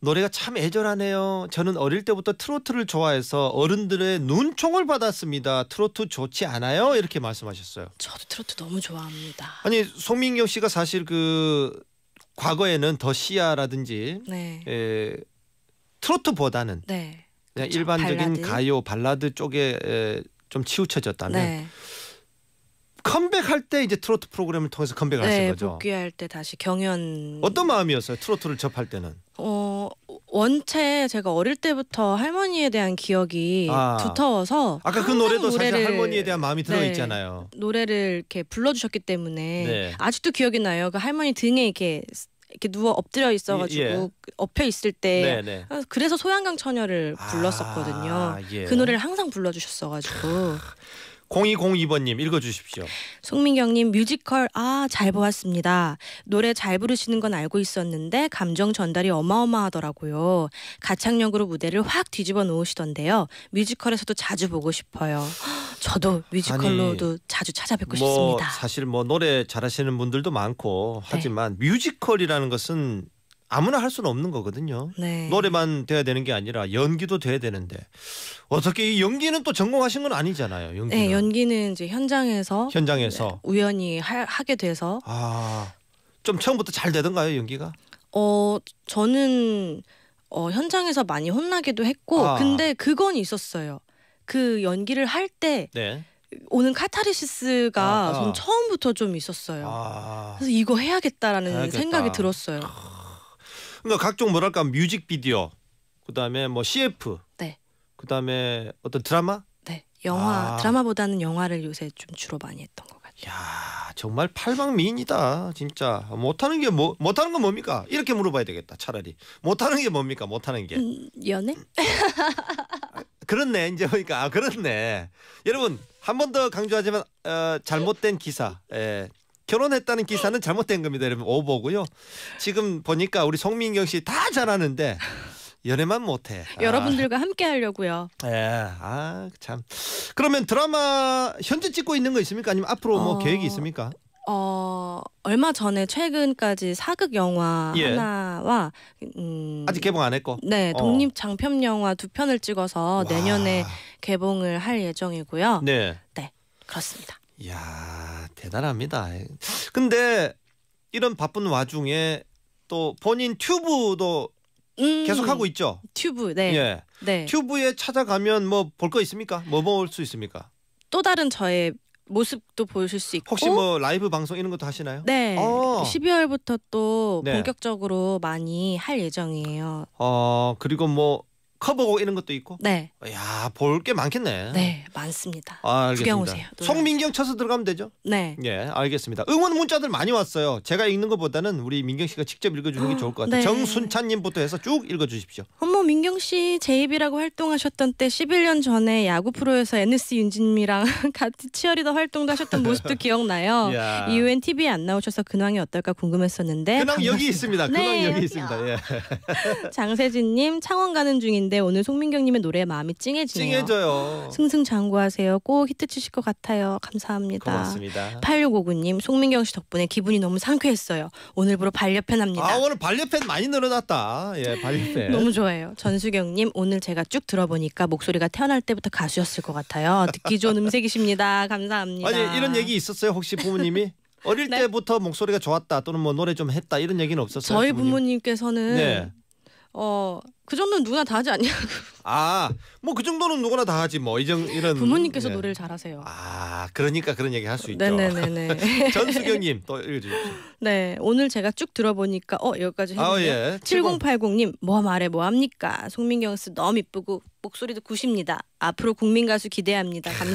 노래가 참 애절하네요. 저는 어릴 때부터 트로트를 좋아해서 어른들의 눈총을 받았습니다. 트로트 좋지 않아요? 이렇게 말씀하셨어요. 저도 트로트 너무 좋아합니다. 아니 송민경 씨가 사실 그 과거에는 더시야라든지 네. 에, 트로트보다는 네. 그냥 그렇죠. 일반적인 발라드. 가요 발라드 쪽에 에, 좀 치우쳐졌다면 네. 컴백할 때 이제 트로트 프로그램을 통해서 컴백하신 네, 거죠? 복귀할 때 다시 경연. 어떤 마음이었어요? 트로트를 접할 때는? 어 원체 제가 어릴 때부터 할머니에 대한 기억이 아. 두터워서 아까 그 노래도 노래를, 사실 할머니에 대한 마음이 네, 들어 있잖아요. 노래를 이렇게 불러주셨기 때문에 네. 아직도 기억이 나요. 그 할머니 등에 이렇게 이렇게 누워 엎드려 있어가지고 예. 엎혀 예. 있을 때 네네. 네. 그래서 소양강 처녀를 아, 불렀었거든요. 아, 예. 그 노래를 항상 불러주셨어가지고. 0202번님 읽어주십시오. 송민경님 뮤지컬 아 잘 보았습니다. 노래 잘 부르시는 건 알고 있었는데 감정 전달이 어마어마하더라고요. 가창력으로 무대를 확 뒤집어 놓으시던데요. 뮤지컬에서도 자주 보고 싶어요. 저도 뮤지컬로도 아니, 자주 찾아뵙고 뭐 싶습니다. 사실 뭐 노래 잘하시는 분들도 많고 네. 하지만 뮤지컬이라는 것은 아무나 할 수는 없는 거거든요. 네. 노래만 돼야 되는 게 아니라 연기도 돼야 되는데 어떻게 이 연기는 또 전공하신 건 아니잖아요. 연기는, 네, 연기는 이제 현장에서 현장에서 네, 우연히 하, 게 돼서 아, 좀 처음부터 잘 되던가요 연기가? 어 저는 어, 현장에서 많이 혼나기도 했고 아. 근데 그건 있었어요. 그 연기를 할때 네. 오는 카타르시스가 아, 아. 처음부터 좀 있었어요. 아. 그래서 이거 해야겠다라는 해야겠다. 생각이 들었어요. 아. 그러니까 각종 뭐랄까 뮤직비디오 그다음에 뭐 CF 네. 그다음에 어떤 드라마 네. 영화 아. 드라마보다는 영화를 요새 좀 주로 많이 했던 것 같아요. 야 정말 팔방미인이다 진짜 못하는 게 뭐 못하는 건 뭡니까 이렇게 물어봐야 되겠다 차라리 못하는 게 뭡니까 못하는 게 음, 연애? 아, 그렇네 이제 보니까 아 그렇네 여러분 한 번 더 강조하지만 어, 잘못된 기사 예, 결혼했다는 기사는 잘못된 겁니다. 여러분 오보고요 지금 보니까 우리 송민경 씨 다 잘하는데 연애만 못해. 아. 여러분들과 함께 하려고요. 예, 아 참. 그러면 드라마 현재 찍고 있는 거 있습니까? 아니면 앞으로 뭐 어, 계획이 있습니까? 어 얼마 전에 최근까지 사극 영화 예. 하나와 음, 아직 개봉 안 했고 네 어. 독립 장편 영화 두 편을 찍어서 와. 내년에 개봉을 할 예정이고요. 네, 네 그렇습니다. 이야 대단합니다. 근데 이런 바쁜 와중에 또 본인 튜브도 음, 계속 하고 있죠. 튜브, 네. 예. 네. 튜브에 찾아가면 뭐 볼 거 있습니까? 뭐 먹을 수 있습니까? 또 다른 저의 모습도 보실 수 있고 혹시 뭐 라이브 방송 이런 것도 하시나요? 네. 오. 아. 12월부터 또 네. 본격적으로 많이 할 예정이에요. 어, 그리고 뭐 커버곡 이런 것도 있고. 네. 야, 볼 게 많겠네. 네, 많습니다. 아, 알겠습니다. 송민경 쳐서 들어가면 되죠? 네. 예, 알겠습니다. 응원 문자들 많이 왔어요. 제가 읽는 것보다는 우리 민경 씨가 직접 읽어주는 게 아, 좋을 것 같아요. 네. 정순찬 님부터 해서 쭉 읽어주십시오. 어머, 민경 씨 제입이라고 활동하셨던 때 11년 전에 야구 프로에서 NS 윤진미랑 같이 치어리더 활동도 하셨던 모습도 기억나요. 이후엔 TV에 안 나오셔서 근황이 어떨까 궁금했었는데. 근황 반갑습니다. 네, 여기 있습니다. 근황 네, 여기, 여기 있습니다. 예. 장세진 님, 창원 가는 중인 했는데 오늘 송민경님의 노래에 마음이 찡해지네요. 찡해져요. 승승장구하세요. 꼭 히트 치실 것 같아요. 감사합니다. 고맙습니다. 8659님 송민경 씨 덕분에 기분이 너무 상쾌했어요. 오늘부로 반려편합니다. 아 오늘 반려편 많이 늘어났다. 예 반려편. 너무 좋아요. 전수경님 오늘 제가 쭉 들어보니까 목소리가 태어날 때부터 가수였을 것 같아요. 듣기 좋은 음색이십니다. 감사합니다. 아니 이런 얘기 있었어요 혹시 부모님이? 어릴 네. 때부터 목소리가 좋았다 또는 뭐 노래 좀 했다 이런 얘기는 없었어요. 저희 부모님. 부모님께서는 네. 어그 정도는 누구나 다 하지 않냐고. 아, 뭐 그 정도는 누구나 다 하지 뭐 이정 이런. 부모님께서 예. 노래를 잘하세요. 아, 그러니까 그런 얘기 할 수 있죠. 네네네 전수경님 또 읽어주십시오. 네, 오늘 제가 쭉 들어보니까 어 여기까지 했는데 아, 예. 7080님 뭐 말해 뭐 합니까? 송민경 씨 너무 이쁘고 목소리도 구십니다. 앞으로 국민 가수 기대합니다. 감사.